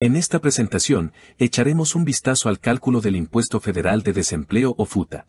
En esta presentación, echaremos un vistazo al cálculo del impuesto federal de desempleo o FUTA.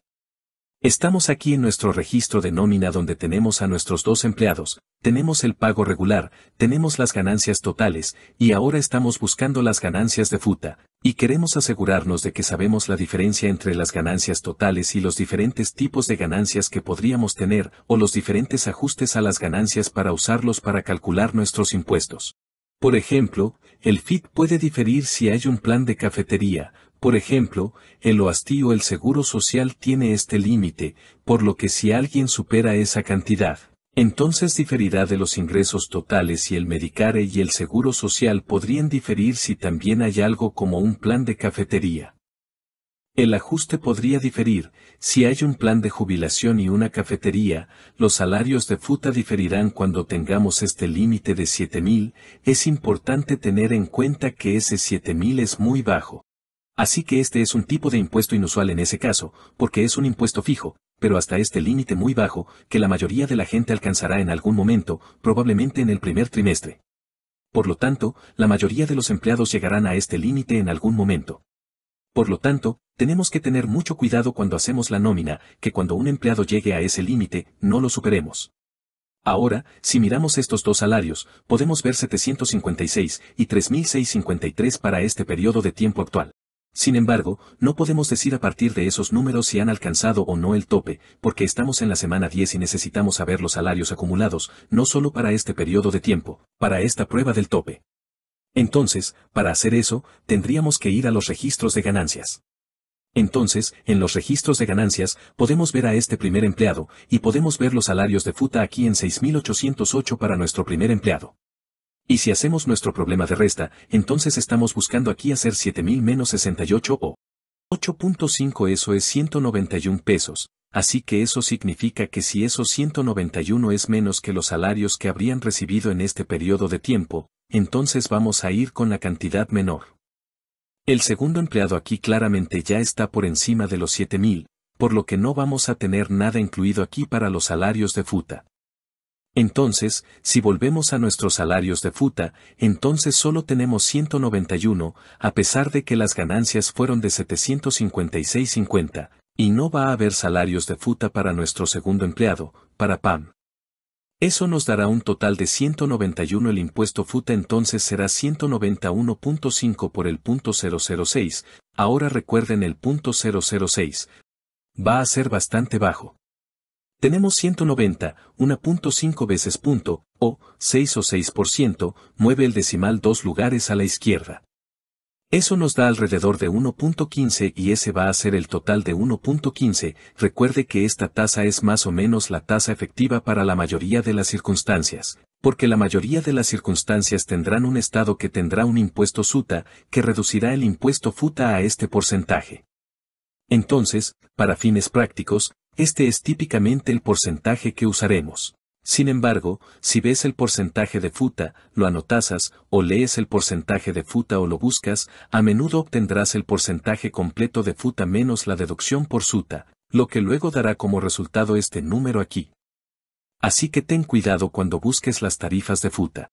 Estamos aquí en nuestro registro de nómina donde tenemos a nuestros dos empleados, tenemos el pago regular, tenemos las ganancias totales, y ahora estamos buscando las ganancias de FUTA, y queremos asegurarnos de que sabemos la diferencia entre las ganancias totales y los diferentes tipos de ganancias que podríamos tener, o los diferentes ajustes a las ganancias para usarlos para calcular nuestros impuestos. Por ejemplo, el FIT puede diferir si hay un plan de cafetería, por ejemplo, el OASTI o el Seguro Social tiene este límite, por lo que si alguien supera esa cantidad, entonces diferirá de los ingresos totales y el Medicare y el Seguro Social podrían diferir si también hay algo como un plan de cafetería. El ajuste podría diferir, si hay un plan de jubilación y una cafetería, los salarios de FUTA diferirán cuando tengamos este límite de 7.000, es importante tener en cuenta que ese 7.000 es muy bajo. Así que este es un tipo de impuesto inusual en ese caso, porque es un impuesto fijo, pero hasta este límite muy bajo, que la mayoría de la gente alcanzará en algún momento, probablemente en el primer trimestre. Por lo tanto, la mayoría de los empleados llegarán a este límite en algún momento. Por lo tanto, tenemos que tener mucho cuidado cuando hacemos la nómina, que cuando un empleado llegue a ese límite, no lo superemos. Ahora, si miramos estos dos salarios, podemos ver 756 y 3653 para este periodo de tiempo actual. Sin embargo, no podemos decir a partir de esos números si han alcanzado o no el tope, porque estamos en la semana 10 y necesitamos saber los salarios acumulados, no solo para este periodo de tiempo, para esta prueba del tope. Entonces, para hacer eso, tendríamos que ir a los registros de ganancias. Entonces, en los registros de ganancias, podemos ver a este primer empleado, y podemos ver los salarios de FUTA aquí en 6.808 para nuestro primer empleado. Y si hacemos nuestro problema de resta, entonces estamos buscando aquí hacer 7.000 menos 68 o 8.5 eso es 191 pesos, así que eso significa que si esos 191 es menos que los salarios que habrían recibido en este periodo de tiempo, entonces vamos a ir con la cantidad menor. El segundo empleado aquí claramente ya está por encima de los 7.000, por lo que no vamos a tener nada incluido aquí para los salarios de futa. Entonces, si volvemos a nuestros salarios de futa, entonces solo tenemos 191, a pesar de que las ganancias fueron de 756.50, y no va a haber salarios de futa para nuestro segundo empleado, para PAM. Eso nos dará un total de 191 el impuesto FUTA entonces será 191.5 por el punto 006, ahora recuerden el punto 006. Va a ser bastante bajo. Tenemos 190, 1.5 veces punto, o 6 o 6%, mueve el decimal dos lugares a la izquierda. Eso nos da alrededor de 1.15 y ese va a ser el total de 1.15, recuerde que esta tasa es más o menos la tasa efectiva para la mayoría de las circunstancias, porque la mayoría de las circunstancias tendrán un estado que tendrá un impuesto SUTA, que reducirá el impuesto FUTA a este porcentaje. Entonces, para fines prácticos, este es típicamente el porcentaje que usaremos. Sin embargo, si ves el porcentaje de futa, lo anotasas, o lees el porcentaje de futa o lo buscas, a menudo obtendrás el porcentaje completo de futa menos la deducción por suta, lo que luego dará como resultado este número aquí. Así que ten cuidado cuando busques las tarifas de futa.